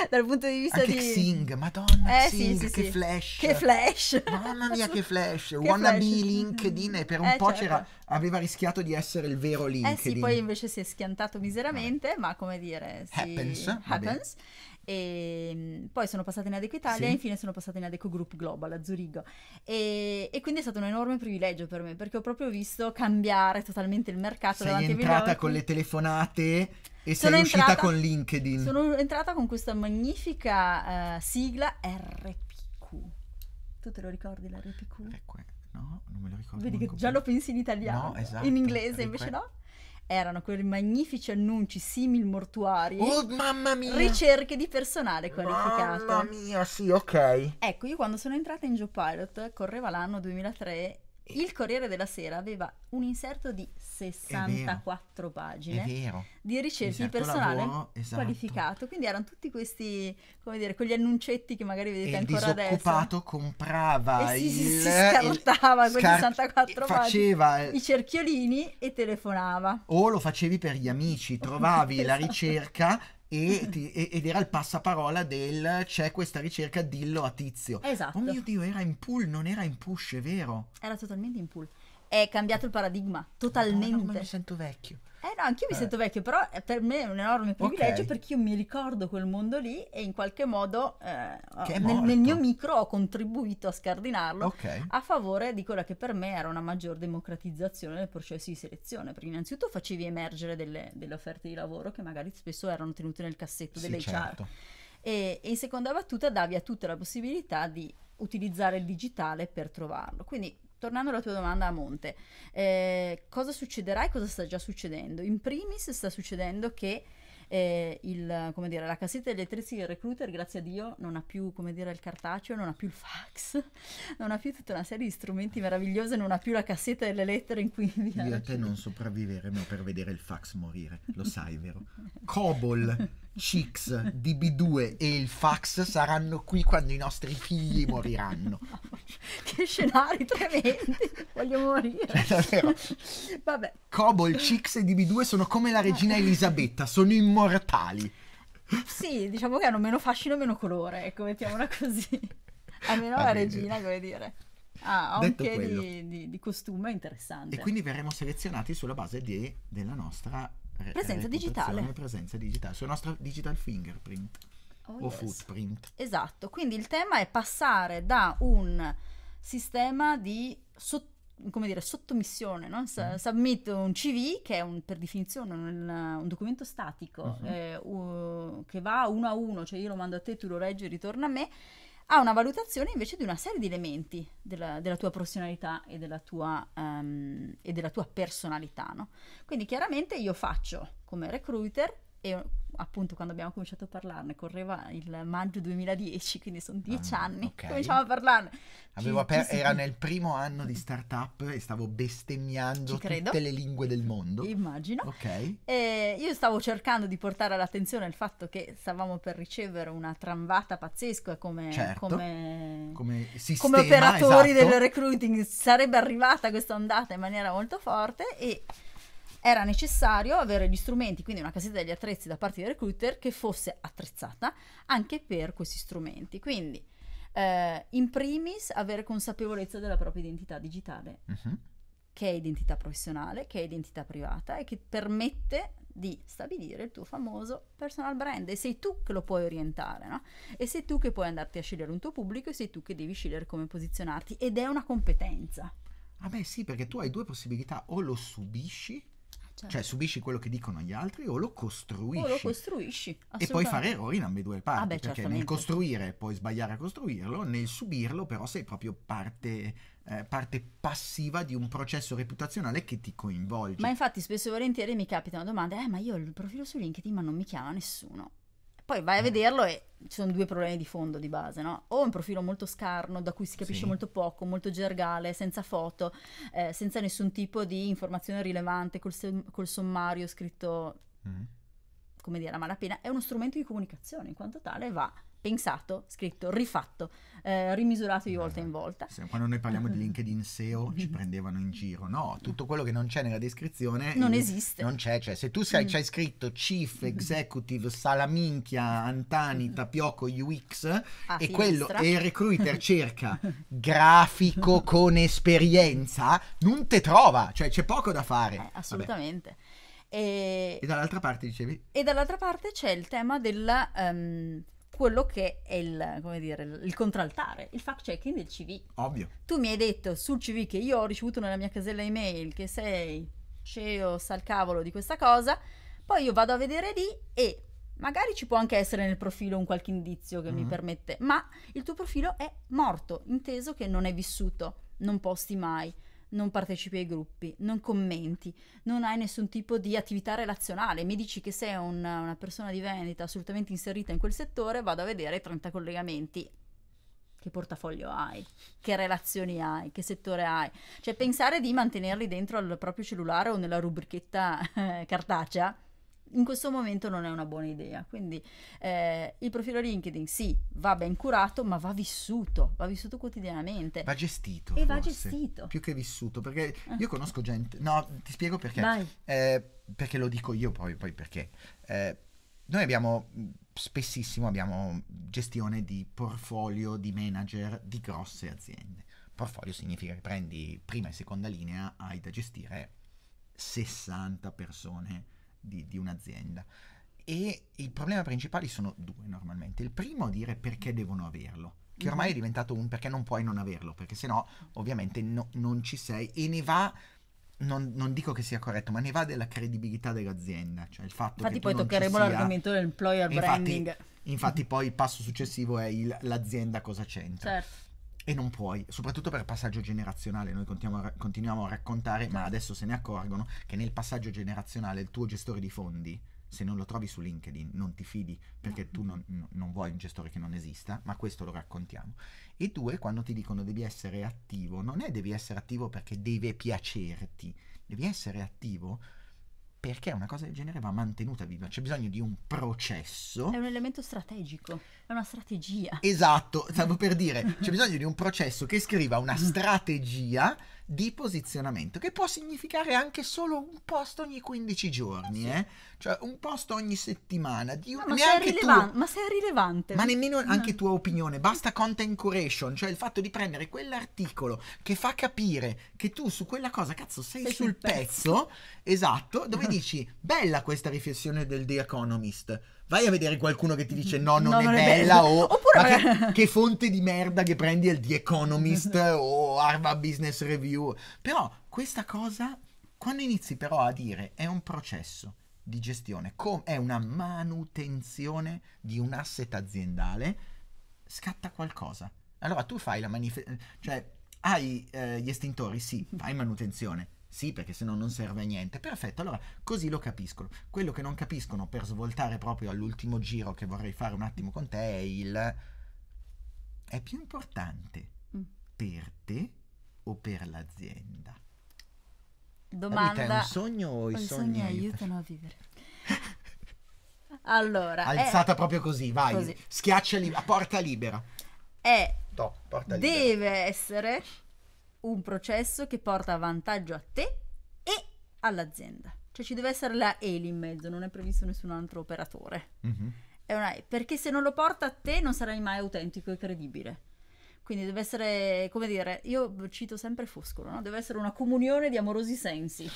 dal punto di vista Anche di... Xing, madonna, eh, Xing, sì, sì, che sì. flash. Che flash. Mamma mia che flash, che wannabe flash. LinkedIn e per un eh, po' certo. c'era, aveva rischiato di essere il vero LinkedIn. Eh sì, poi invece si è schiantato miseramente, ah. ma come dire... Si... Happens. Happens. E ehm, poi sono passata in Adeco Italia sì. e infine sono passata in Adeco Group Global a Zurigo. E, e, quindi è stato un enorme privilegio per me perché ho proprio visto cambiare totalmente il mercato sei davanti Sono entrata con le telefonate e sono sei entrata, uscita con LinkedIn. Sono entrata con questa magnifica uh, sigla RPQ. Tu te lo ricordi la RPQ? Ecco, eh, no, non me lo ricordo. Vedi che già lo pensi in italiano, no, esatto, in inglese invece no? erano quei magnifici annunci simil mortuari. Oh, mamma mia! Ricerche di personale qualificato. Mamma mia, sì, ok. Ecco, io quando sono entrata in Joe Pilot, correva l'anno 2003 il Corriere della Sera aveva un inserto di 64 pagine vero, di ricerche di personale lavoro, esatto. qualificato, quindi erano tutti questi, come dire, quegli annuncetti che magari vedete e ancora adesso. Il disoccupato comprava e eh Si, si, si scartava il, quei scar- 64 faceva, pagine, i cerchiolini e telefonava. O lo facevi per gli amici, trovavi esatto. la ricerca e ti, ed era il passaparola del c'è questa ricerca, dillo a tizio. Esatto. Oh mio Dio, era in pull, non era in push, è vero? Era totalmente in pull è cambiato il paradigma totalmente. Ma mi sento vecchio. Eh no, anch'io mi eh. sento vecchio, però per me è un enorme privilegio okay. perché io mi ricordo quel mondo lì e in qualche modo eh, nel, nel, mio micro ho contribuito a scardinarlo okay. a favore di quella che per me era una maggior democratizzazione del processo di selezione, perché innanzitutto facevi emergere delle, delle offerte di lavoro che magari spesso erano tenute nel cassetto sì, delle certo. e, e in seconda battuta davi a tutte la possibilità di utilizzare il digitale per trovarlo. Quindi tornando alla tua domanda a monte, eh, cosa succederà e cosa sta già succedendo? In primis sta succedendo che eh, il, dire, la cassetta attrezzi del recruiter, grazie a Dio, non ha più dire, il cartaceo, non ha più il fax, non ha più tutta una serie di strumenti meravigliosi, non ha più la cassetta delle lettere in cui inviare. Io a te non sopravviveremo per vedere il fax morire, lo sai, vero? Cobol! Chix, DB2 e il fax saranno qui quando i nostri figli moriranno. che scenari tremendi, voglio morire. Cioè, davvero. Vabbè. Cobol, Chix e DB2 sono come la regina Elisabetta, sono immortali. Sì, diciamo che hanno meno fascino e meno colore, ecco, mettiamola così. Almeno Va la ah, bene. regina, come dire. Ah, ha un che di, di, di costume interessante. E quindi verremo selezionati sulla base di, della nostra eh, presenza eh, digitale. Presenza digitale, sul nostro digital fingerprint oh, o yes. footprint. Esatto, quindi il tema è passare da un sistema di sottolineo come dire, sottomissione, no? S- mm. submit un CV che è un, per definizione un, un documento statico mm-hmm. eh, uh, che va uno a uno, cioè io lo mando a te, tu lo leggi e ritorna a me a una valutazione invece di una serie di elementi della, della tua professionalità e della tua, um, e della tua personalità. No? Quindi chiaramente io faccio come recruiter e appunto quando abbiamo cominciato a parlarne correva il maggio 2010, quindi sono dieci ah, anni okay. cominciamo a parlarne. Per... Era nel primo anno di startup e stavo bestemmiando tutte le lingue del mondo. Immagino. Okay. E io stavo cercando di portare all'attenzione il fatto che stavamo per ricevere una tramvata pazzesca come, certo. come... come, sistema, come operatori esatto. del recruiting. Sarebbe arrivata questa ondata in maniera molto forte e era necessario avere gli strumenti, quindi una casetta degli attrezzi da parte del recruiter che fosse attrezzata anche per questi strumenti. Quindi, eh, in primis, avere consapevolezza della propria identità digitale, uh-huh. che è identità professionale, che è identità privata e che permette di stabilire il tuo famoso personal brand e sei tu che lo puoi orientare, no? E sei tu che puoi andarti a scegliere un tuo pubblico e sei tu che devi scegliere come posizionarti ed è una competenza. Ah beh sì, perché tu hai due possibilità, o lo subisci Certo. Cioè subisci quello che dicono gli altri o lo costruisci. O lo costruisci. E puoi fare errori in ambedue le parti, ah, beh, perché nel costruire puoi sbagliare a costruirlo, nel subirlo però sei proprio parte eh, parte passiva di un processo reputazionale che ti coinvolge. Ma infatti spesso e volentieri mi capita una domanda, eh ma io ho il profilo su LinkedIn ma non mi chiama nessuno. Poi vai a eh. vederlo e ci sono due problemi di fondo di base, no? O un profilo molto scarno, da cui si capisce sì. molto poco, molto gergale, senza foto, eh, senza nessun tipo di informazione rilevante, col, se- col sommario scritto, mm. come dire, a malapena. È uno strumento di comunicazione, in quanto tale va pensato, scritto, rifatto, eh, rimisurato di volta in volta. Sì, quando noi parliamo di LinkedIn SEO ci prendevano in giro, no, tutto quello che non c'è nella descrizione non esiste. Non c'è, cioè se tu sai, mm. c'hai scritto Chief Executive Salaminchia Antani mm. Tapioco UX A e finestra. quello e il recruiter cerca grafico con esperienza, non te trova, cioè c'è poco da fare. Eh, assolutamente. E... e... dall'altra parte dicevi? E dall'altra parte c'è il tema della um, ehm, quello che è il, come dire, il contraltare, il fact checking del CV. Ovvio. Tu mi hai detto sul CV che io ho ricevuto nella mia casella email che sei CEO, sal cavolo di questa cosa, poi io vado a vedere lì e magari ci può anche essere nel profilo un qualche indizio che mm-hmm. mi permette, ma il tuo profilo è morto, inteso che non è vissuto, non posti mai non partecipi ai gruppi, non commenti, non hai nessun tipo di attività relazionale, mi dici che sei un, una persona di vendita assolutamente inserita in quel settore, vado a vedere 30 collegamenti. Che portafoglio hai? Che relazioni hai? Che settore hai? Cioè pensare di mantenerli dentro al proprio cellulare o nella rubrichetta eh, cartacea in questo momento non è una buona idea. Quindi eh, il profilo LinkedIn sì, va ben curato, ma va vissuto, va vissuto quotidianamente. Va gestito. E forse, va gestito. Più che vissuto, perché ah. io conosco gente... No, ti spiego perché. Eh, perché lo dico io poi, poi perché. Eh, noi abbiamo mm, spessissimo abbiamo gestione di portfolio di manager di grosse aziende. Portfolio significa che prendi prima e seconda linea, hai da gestire 60 persone di, di un'azienda. E il problema principale sono due normalmente. Il primo è dire perché devono averlo, che mhm. ormai è diventato un perché non puoi non averlo, perché sennò ovviamente no, non ci sei e ne va non, non, dico che sia corretto, ma ne va della credibilità dell'azienda. Cioè il fatto infatti, che poi toccheremo sia... l'argomento dell'employer infatti, branding. Infatti, poi il passo successivo è il, l'azienda cosa c'entra. Certo. E non puoi, soprattutto per passaggio generazionale, noi continuiamo a, continuiamo a raccontare, ma certo. adesso se ne accorgono, che nel passaggio generazionale il tuo gestore di fondi se non lo trovi su LinkedIn non ti fidi perché tu mm. non, non, vuoi un gestore che non esista, ma questo lo raccontiamo. E due, quando ti dicono devi essere attivo, non è devi essere attivo perché deve piacerti, devi essere attivo perché una cosa del genere va mantenuta viva, c'è bisogno di un processo. È un elemento strategico, è una strategia. Esatto, stavo per dire, c'è bisogno di un processo che scriva una strategia di posizionamento, che può significare anche solo un posto ogni 15 giorni, eh? cioè un posto ogni settimana. Di un... ma, neanche tu... ma sei rilevante. Ma nemmeno no. anche eh. tua opinione, basta content curation, cioè il fatto di prendere quell'articolo che fa capire che tu su quella cosa, cazzo, sei, sei sul pezzo, pezzo esatto, dove dici, bella questa riflessione del The Economist vai a vedere qualcuno che ti dice no, non, no, è, non bella, è bella o Oppure ma che, che, fonte di merda che prendi è The Economist o Harvard Business Review. Però questa cosa, quando inizi però a dire è un processo di gestione, com- è una manutenzione di un asset aziendale, scatta qualcosa. Allora tu fai la manifestazione, cioè hai eh, gli estintori, sì, fai manutenzione sì, perché se no non serve a niente. Perfetto, allora così lo capiscono. Quello che non capiscono per svoltare proprio all'ultimo giro che vorrei fare un attimo con te è il... È più importante mm. per te o per l'azienda? Domanda... La vita è un sogno o i o sogni, sogni aiutano a vivere? allora... Alzata è... proprio così, vai. Schiaccia lì, porta libera. È... No, porta libera. Deve essere un processo che porta vantaggio a te e all'azienda. Cioè ci deve essere la E lì in mezzo, non è previsto nessun altro operatore. Mm-hmm. È una perché se non lo porta a te non sarai mai autentico e credibile. Quindi deve essere, come dire, io cito sempre Foscolo, no? deve essere una comunione di amorosi sensi.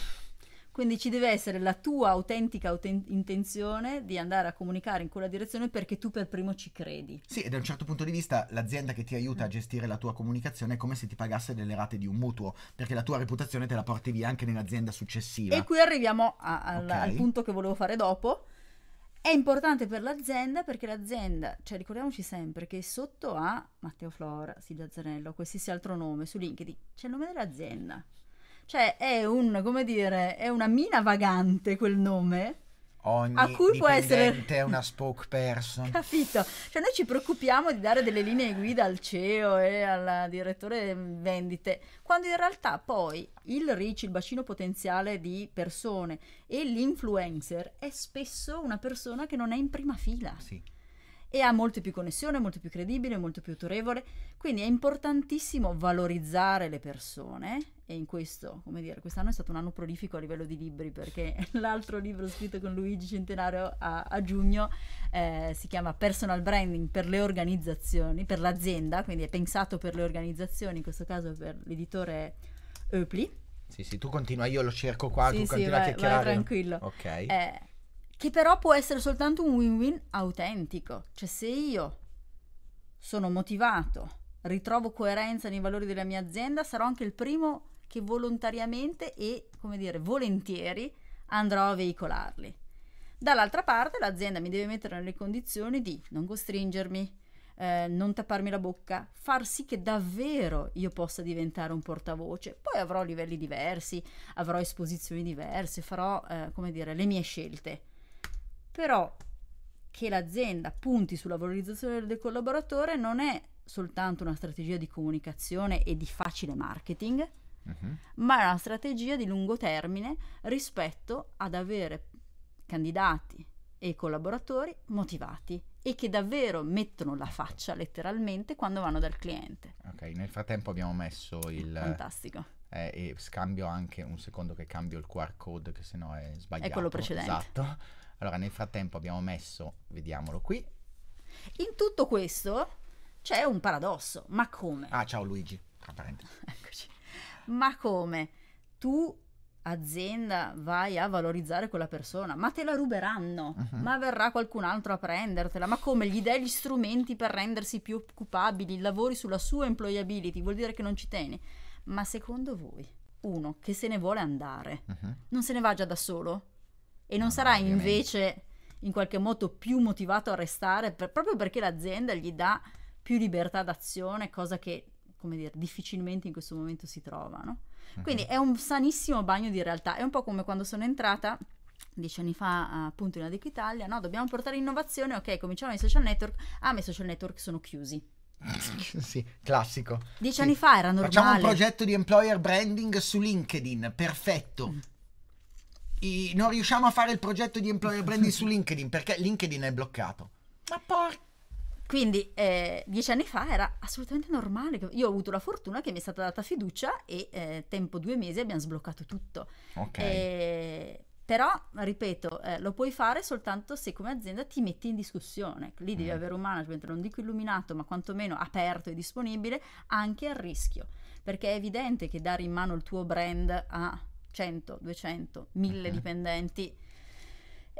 Quindi ci deve essere la tua autentica auten- intenzione di andare a comunicare in quella direzione perché tu per primo ci credi. Sì, e da un certo punto di vista l'azienda che ti aiuta a mm. gestire la tua comunicazione è come se ti pagasse delle rate di un mutuo, perché la tua reputazione te la porti via anche nell'azienda successiva. E qui arriviamo a, a, okay. al punto che volevo fare dopo. È importante per l'azienda perché l'azienda, cioè ricordiamoci sempre che sotto a Matteo Flora, Silvia Zanello, qualsiasi altro nome su LinkedIn c'è il nome dell'azienda. Cioè, è un, come dire, è una mina vagante quel nome. Ogni a cui può essere è una spokesperson. Capito? Cioè noi ci preoccupiamo di dare delle linee guida al CEO e al direttore vendite, quando in realtà poi il reach, il bacino potenziale di persone e l'influencer è spesso una persona che non è in prima fila. Sì. E ha molte più connessione, molto più credibile, molto più autorevole. Quindi è importantissimo valorizzare le persone e in questo, come dire, quest'anno è stato un anno prolifico a livello di libri perché l'altro libro scritto con Luigi Centenario a, a giugno eh, si chiama Personal Branding per le organizzazioni, per l'azienda, quindi è pensato per le organizzazioni, in questo caso per l'editore Eupli. Sì, sì, tu continua, io lo cerco qua, sì, tu sì, continua vai, a chiacchierare. Vai tranquillo. Ok. Eh, che però può essere soltanto un win-win autentico, cioè se io sono motivato, ritrovo coerenza nei valori della mia azienda, sarò anche il primo che volontariamente e, come dire, volentieri andrò a veicolarli. Dall'altra parte l'azienda mi deve mettere nelle condizioni di non costringermi, eh, non tapparmi la bocca, far sì che davvero io possa diventare un portavoce. Poi avrò livelli diversi, avrò esposizioni diverse, farò, eh, come dire, le mie scelte. Però che l'azienda punti sulla valorizzazione del collaboratore non è soltanto una strategia di comunicazione e di facile marketing, uh-huh. ma è una strategia di lungo termine rispetto ad avere candidati e collaboratori motivati e che davvero mettono la faccia letteralmente quando vanno dal cliente. Ok, nel frattempo abbiamo messo il... Fantastico. Eh, e scambio anche un secondo che cambio il QR code che sennò è sbagliato. È quello precedente. Esatto. Allora nel frattempo abbiamo messo, vediamolo qui. In tutto questo c'è un paradosso, ma come? Ah, ciao Luigi, tra Eccoci. Ma come? Tu azienda vai a valorizzare quella persona, ma te la ruberanno, uh-huh. ma verrà qualcun altro a prendertela, ma come gli dai gli strumenti per rendersi più occupabili, lavori sulla sua employability, vuol dire che non ci tieni. Ma secondo voi, uno che se ne vuole andare, uh-huh. non se ne va già da solo? E non no, sarà ovviamente. invece in qualche modo più motivato a restare per, proprio perché l'azienda gli dà più libertà d'azione, cosa che come dire, difficilmente in questo momento si trovano. Mhm. Quindi è un sanissimo bagno di realtà, è un po' come quando sono entrata dieci anni fa appunto in Adeco Italia, no, dobbiamo portare innovazione, ok, cominciamo i social network, ah, ma i social network sono chiusi. sì, classico. Dieci sì. anni fa era normale. Facciamo un progetto di employer branding su LinkedIn, perfetto. Mm. I, non riusciamo a fare il progetto di employer branding su LinkedIn perché LinkedIn è bloccato. Ma porca quindi eh, dieci anni fa era assolutamente normale. Io ho avuto la fortuna che mi è stata data fiducia e eh, tempo due mesi abbiamo sbloccato tutto. Ok. E, eh, però, ripeto, eh, lo puoi fare soltanto se come azienda ti metti in discussione. Lì devi mm. avere un management, non dico illuminato, ma quantomeno aperto e disponibile anche al rischio. Perché è evidente che dare in mano il tuo brand a 100, 200, 1000 mm-hmm. dipendenti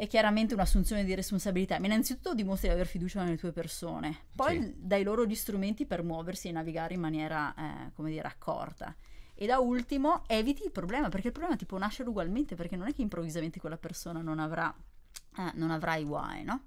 è chiaramente un'assunzione di responsabilità. Ma innanzitutto dimostri di aver fiducia nelle tue persone, poi sì. dai loro gli strumenti per muoversi e navigare in maniera, eh, come dire, accorta. E da ultimo, eviti il problema, perché il problema ti può nascere ugualmente, perché non è che improvvisamente quella persona non avrà, eh, non avrà i guai, no?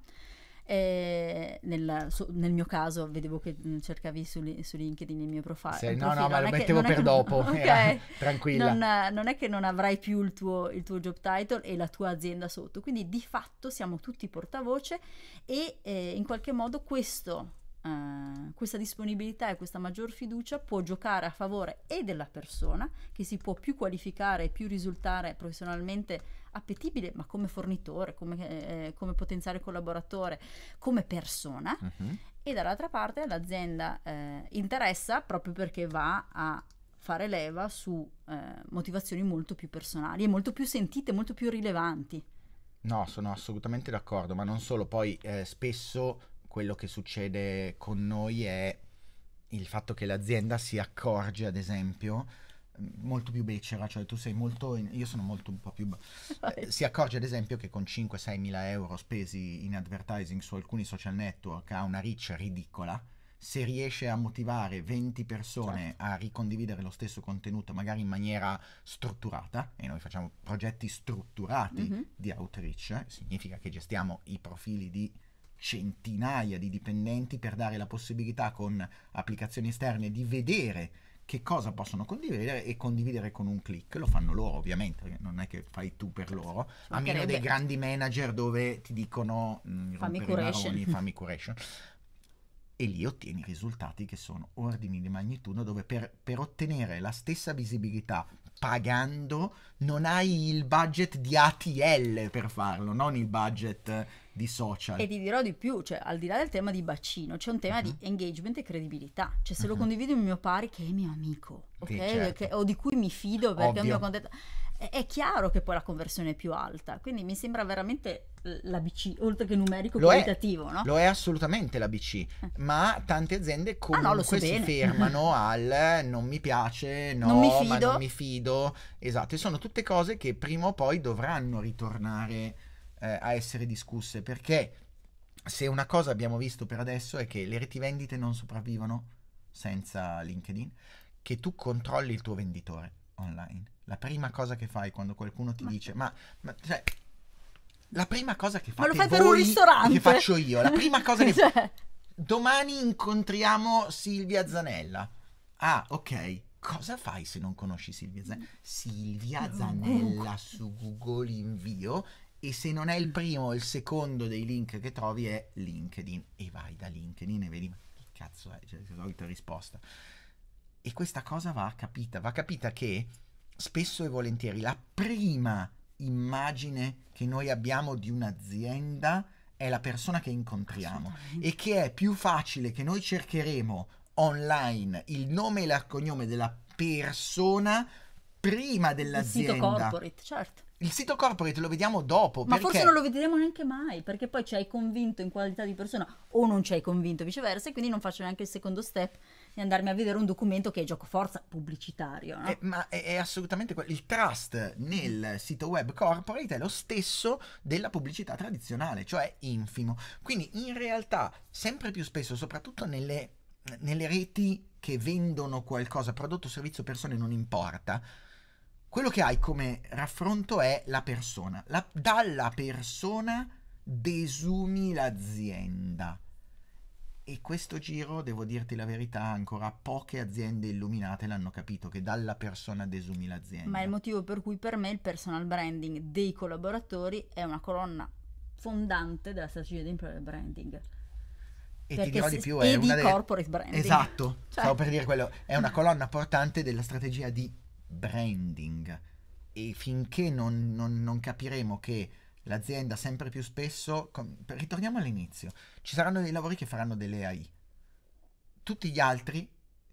Nel, su, nel, mio caso vedevo che mm, cercavi su, su LinkedIn il mio profilo. Se, no, no, ma lo mettevo che, per dopo, non, okay. tranquilla. Non, non, è che non avrai più il tuo, il tuo, job title e la tua azienda sotto, quindi di fatto siamo tutti portavoce e eh, in qualche modo questo Uh, questa disponibilità e questa maggior fiducia può giocare a favore e della persona che si può più qualificare e più risultare professionalmente appetibile, ma come fornitore, come, eh, eh come potenziale collaboratore, come persona. Uh-huh. E dall'altra parte l'azienda eh, interessa proprio perché va a fare leva su eh, motivazioni molto più personali e molto più sentite, molto più rilevanti. No, sono assolutamente d'accordo, ma non solo, poi eh, spesso quello che succede con noi è il fatto che l'azienda si accorge, ad esempio, molto più becera, cioè tu sei molto, in, io sono molto un po' più... Eh, si accorge ad esempio che con 5-6 mila euro spesi in advertising su alcuni social network ha una reach ridicola, se riesce a motivare 20 persone certo. a ricondividere lo stesso contenuto magari in maniera strutturata, e noi facciamo progetti strutturati mm-hmm. di outreach, eh, significa che gestiamo i profili di centinaia di dipendenti per dare la possibilità con applicazioni esterne di vedere che cosa possono condividere e condividere con un click. Lo fanno loro ovviamente, non è che fai tu per loro, a meno dei grandi manager dove ti dicono mm, fammi curation. Maroni, fammi curation. E lì ottieni risultati che sono ordini di magnitudo dove per, per ottenere la stessa visibilità pagando non hai il budget di ATL per farlo, non il budget di social. E ti dirò di più, cioè al di là del tema di bacino, c'è un tema uh-huh. di mhm. engagement e credibilità. Cioè se uh-huh. lo mhm. condivido il mio pari che è mio amico, ok? Sì, certo. che, o di cui mi fido perché Ovvio. è mio contento. È, è chiaro che poi la conversione è più alta, quindi mi sembra veramente l'ABC, oltre che numerico lo qualitativo, è, no? Lo è assolutamente l'ABC, eh. ma tante aziende comunque ah, no, so si bene. fermano al eh, non mi piace, no, non mi fido. non mi fido. Esatto, e sono tutte cose che prima o poi dovranno ritornare eh, a essere discusse, perché se una cosa abbiamo visto per adesso è che le reti vendite non sopravvivono senza LinkedIn, che tu controlli il tuo venditore online. La prima cosa che fai quando qualcuno ti ma... dice, ma, ma cioè, la prima cosa che fate Ma lo fai per un ristorante? Che faccio io. La prima cosa che cioè... Domani incontriamo Silvia Zanella. Ah, ok. Cosa fai se non conosci Silvia mm. Zanella? Silvia Zanella su Google invio e se non è il primo o il secondo dei link che trovi è LinkedIn e vai da LinkedIn e vedi ma che cazzo è, c'è cioè, la solita risposta. E questa cosa va capita, va capita che spesso e volentieri la prima immagine che noi abbiamo di un'azienda è la persona che incontriamo e che è più facile che noi cercheremo online il nome e il cognome della persona prima dell'azienda. Il sito corporate, certo. Il sito corporate lo vediamo dopo. Ma perché... forse non lo vedremo neanche mai, perché poi ci hai convinto in qualità di persona o non ci hai convinto viceversa, e quindi non faccio neanche il secondo step di andarmi a vedere un documento che è gioco forza pubblicitario. No? Eh, ma è, è assolutamente quello. Il trust nel sito web corporate è lo stesso della pubblicità tradizionale, cioè infimo. Quindi in realtà, sempre più spesso, soprattutto nelle, nelle reti che vendono qualcosa, prodotto, servizio, persone, non importa quello che hai come raffronto è la persona. La, dalla persona desumi l'azienda. E questo giro, devo dirti la verità, ancora poche aziende illuminate l'hanno capito che dalla persona desumi l'azienda. Ma è il motivo per cui per me il personal branding dei collaboratori è una colonna fondante della strategia di employer branding. E Perché ti dirò di più, è una di delle... corporate branding. Esatto, cioè... stavo per dire quello, è una colonna portante della strategia di branding e finché non, non, non capiremo che l'azienda sempre più spesso, com- ritorniamo all'inizio, ci saranno dei lavori che faranno delle AI, tutti gli altri,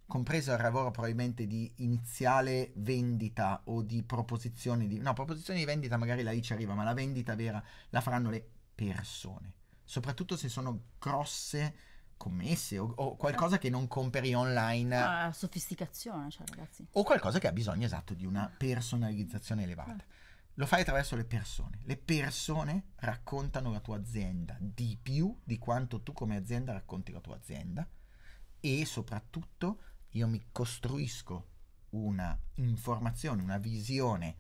compreso il lavoro probabilmente di iniziale vendita o di proposizione di... no, proposizione di vendita magari la AI ci arriva, ma la vendita vera la faranno le persone, soprattutto se sono grosse commesse o, o certo. qualcosa che non compri online. Ah, sofisticazione, cioè ragazzi. O qualcosa che ha bisogno esatto di una personalizzazione elevata. Eh. Lo fai attraverso le persone. Le persone raccontano la tua azienda di più di quanto tu come azienda racconti la tua azienda e soprattutto io mi costruisco una informazione, una visione,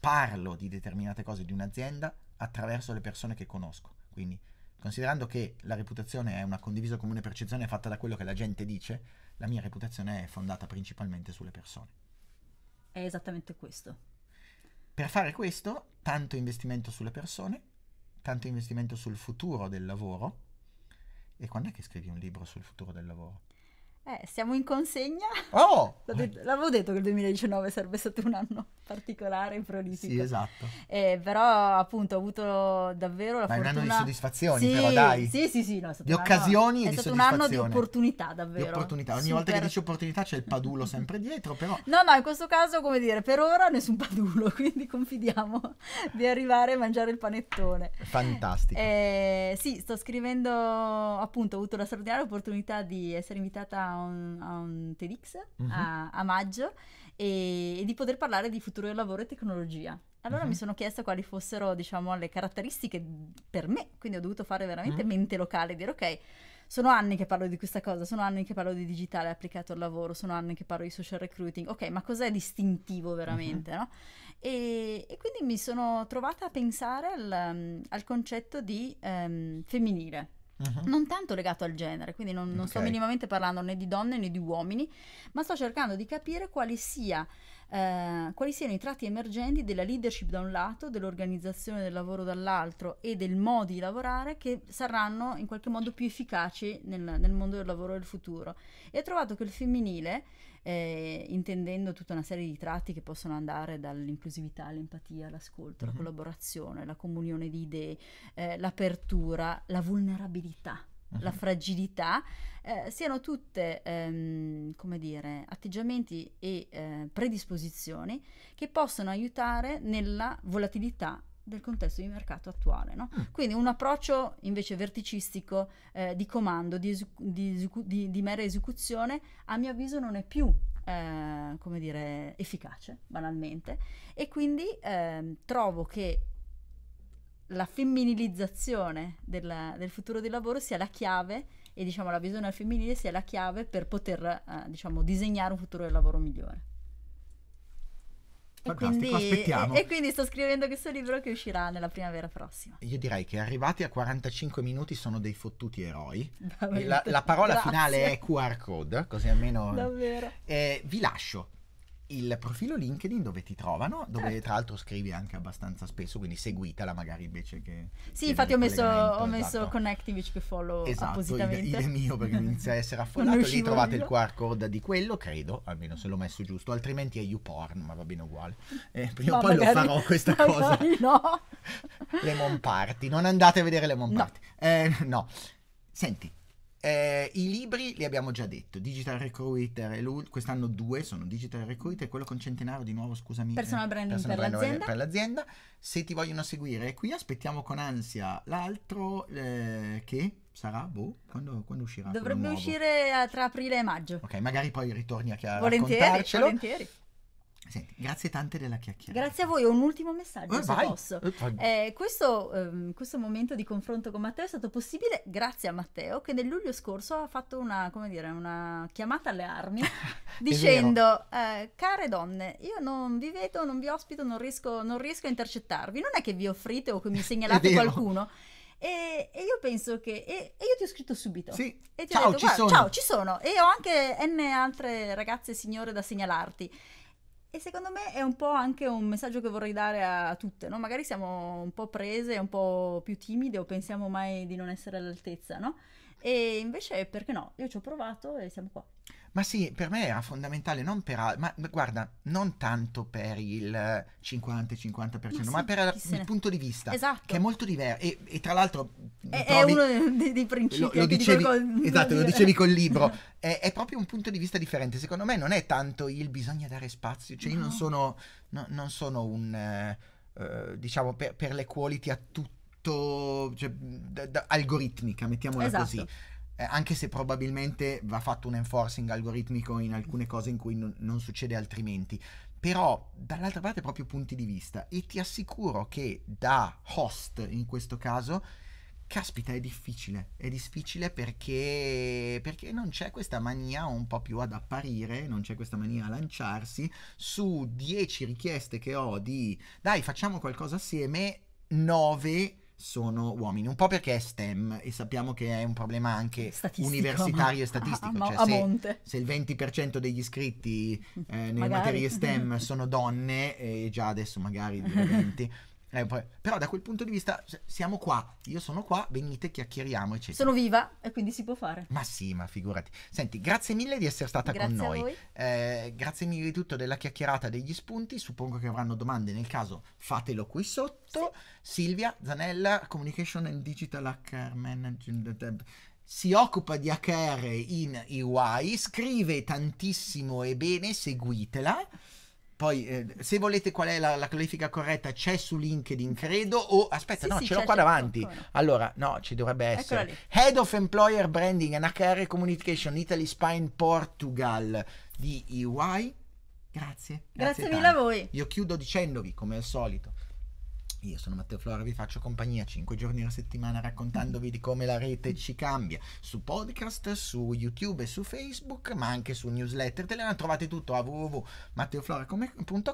parlo di determinate cose di un'azienda attraverso le persone che conosco. Quindi Considerando che la reputazione è una condivisa comune percezione fatta da quello che la gente dice, la mia reputazione è fondata principalmente sulle persone. È esattamente questo. Per fare questo, tanto investimento sulle persone, tanto investimento sul futuro del lavoro. E quando è che scrivi un libro sul futuro del lavoro? Eh, siamo in consegna. Oh! L'avevo detto che il 2019 sarebbe stato un anno particolare, prolifico. Sì, esatto. Eh, però appunto ho avuto davvero la Ma fortuna... Ma un anno di soddisfazioni sì, però, dai. Sì, sì, sì. No, di occasioni e di È stato un anno di opportunità davvero. Di opportunità. Ogni Super. volta che dici opportunità c'è il padulo sempre dietro, però... No, no, in questo caso, come dire, per ora nessun padulo, quindi confidiamo di arrivare a mangiare il panettone. Fantastico. Eh, sì, sto scrivendo appunto, ho avuto la straordinaria opportunità di essere invitata a un, a un TEDx mm-hmm. a, a, maggio e, e, di poter parlare di futuro del lavoro e tecnologia. Allora mm-hmm. mi sono chiesta quali fossero, diciamo, le caratteristiche per me, quindi ho dovuto fare veramente mhm. mente locale, dire ok, sono anni che parlo di questa cosa, sono anni che parlo di digitale applicato al lavoro, sono anni che parlo di social recruiting, ok, ma cos'è distintivo veramente, uh-huh. no? E, e, quindi mi sono trovata a pensare al, al concetto di um, femminile, Mm-hmm. Non tanto legato al genere, quindi non, non okay. sto minimamente parlando né di donne né di uomini, ma sto cercando di capire quali, sia, eh, quali siano i tratti emergenti della leadership da un lato, dell'organizzazione del lavoro dall'altro e del modo di lavorare che saranno in qualche modo più efficaci nel, nel mondo del lavoro del futuro. E ho trovato che il femminile eh, intendendo tutta una serie di tratti che possono andare dall'inclusività l'empatia, l'ascolto, mm-hmm. la collaborazione, la comunione di idee, eh, l'apertura, la vulnerabilità la mhm. fragilità, eh, siano tutte, ehm, come dire, atteggiamenti e eh, predisposizioni che possono aiutare nella volatilità del contesto di mercato attuale. No? Mm. Quindi un approccio invece verticistico eh, di comando, di, esu- di, esu- di, di, mera esecuzione, a mio avviso non è più eh, come dire, efficace, banalmente, e quindi eh, trovo che la femminilizzazione della, del futuro del lavoro sia la chiave e diciamo la visione al femminile sia la chiave per poter eh, diciamo, disegnare un futuro del lavoro migliore. Fantastico, e quindi, aspettiamo. E, e, quindi sto scrivendo questo libro che uscirà nella primavera prossima. Io direi che arrivati a 45 minuti sono dei fottuti eroi. La, la, parola Grazie. finale è QR code, così almeno... Davvero. Eh, vi lascio il profilo LinkedIn dove ti trovano, dove certo. tra l'altro scrivi anche abbastanza spesso, quindi seguitela magari invece che... Sì, infatti ho messo, ho messo esatto. connect invece che follow esatto, appositamente. Esatto, il, il mio perché inizia a essere affollato, lì trovate io. il QR code di quello, credo, almeno se l'ho messo giusto, altrimenti è YouPorn, ma va bene uguale. Eh, prima o poi magari, lo farò questa cosa. no! Lemon Party, non andate a vedere Lemon no. Party. Eh, no. Senti, eh, I libri li abbiamo già detto, Digital Recruiter e quest'anno due sono Digital Recruiter quello con Centenario di nuovo, scusami. Personal eh, Branding, personal per, branding l'azienda. per, l'azienda. Se ti vogliono seguire qui aspettiamo con ansia l'altro eh, che sarà, boh, quando, quando uscirà? Dovrebbe uscire eh, tra aprile e maggio. Ok, magari poi ritorni a chiaro. Volentieri, volentieri. Senti, grazie tante della chiacchierata. Grazie a voi. Ho un ultimo messaggio, eh, se vai. posso. Eh, eh, questo, ehm, questo, momento di confronto con Matteo è stato possibile grazie a Matteo che nel luglio scorso ha fatto una, dire, una chiamata alle armi dicendo eh, care donne, io non vi vedo, non vi ospito, non riesco, non riesco a intercettarvi. Non è che vi offrite o che mi segnalate qualcuno. E, e, io penso che e, e, io ti ho scritto subito sì. e ti ciao, ho detto ci sono. ciao ci sono e ho anche n altre ragazze e signore da segnalarti e secondo me è un po' anche un messaggio che vorrei dare a tutte, no? Magari siamo un po' prese, un po' più timide o pensiamo mai di non essere all'altezza, no? E invece, perché no? Io ci ho provato e siamo qua. Ma sì, per me era fondamentale, non per... Ma guarda, non tanto per il 50-50%, ma, Ma per il punto di vista, Esatto. che è molto diverso. E, e tra l'altro... È, è uno dei- dei, principi lo, lo dicevi, quel- esatto, lo dicevi col libro. È, è proprio un punto di vista differente. Secondo me non è tanto il bisogna dare spazio. Cioè, io non sono, no- non sono un eh, diciamo per, per quality a tutto. Cioè, da- da- algoritmica, mettiamola Esatto. così eh, anche se probabilmente va fatto un enforcing algoritmico in alcune cose in cui non, non succede altrimenti. Però dall'altra parte proprio punti di vista e ti assicuro che da host in questo caso caspita, è difficile. È difficile perché, perché, non c'è questa mania un po' più ad apparire, non c'è questa mania a lanciarsi. Su 10 richieste che ho di dai, facciamo qualcosa assieme, 9 sono uomini, un po' perché è STEM e sappiamo che è un problema anche statistico, universitario ma... e statistico, ah, a, a, cioè a se, se, il 20% degli iscritti eh, nelle magari. materie STEM sono donne, e eh, già adesso magari 20, Eh, però da quel punto di vista siamo qua, io sono qua, venite, chiacchieriamo, eccetera. Sono viva e quindi si può fare. Ma sì, ma figurati. Senti, grazie mille di essere stata grazie con noi. Eh, grazie mille di tutto della chiacchierata, degli spunti. Suppongo che avranno domande, nel caso fatelo qui sotto. Sì. Silvia Zanella, Communication and Digital Hacker Management si occupa di HR in EY, scrive tantissimo e bene, seguitela. Poi, eh, se volete qual è la, la, classifica corretta, c'è su LinkedIn, credo. O aspetta, sì, no, sì, ce l'ho qua davanti. Qualcuno. Allora, no, ci dovrebbe essere. Head of Employer Branding and HR Communication Italy Spine Portugal di EY. Grazie. Grazie, grazie mille a voi. Io chiudo dicendovi, come al solito, io sono Matteo Flora, vi faccio compagnia 5 giorni alla settimana raccontandovi di come la rete ci cambia su podcast, su YouTube e su Facebook, ma anche su newsletter Telegram. Trovate tutto a www.matteoflora.com.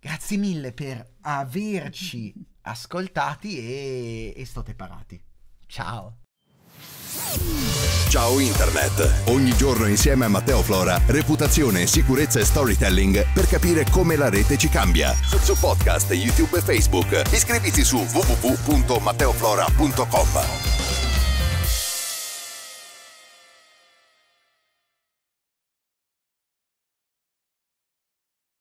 Grazie mille per averci ascoltati e, e state parati. Ciao! Ciao Internet! Ogni giorno insieme a Matteo Flora, reputazione, sicurezza e storytelling per capire come la rete ci cambia. Su, podcast, YouTube e Facebook. Iscriviti su www.matteoflora.com.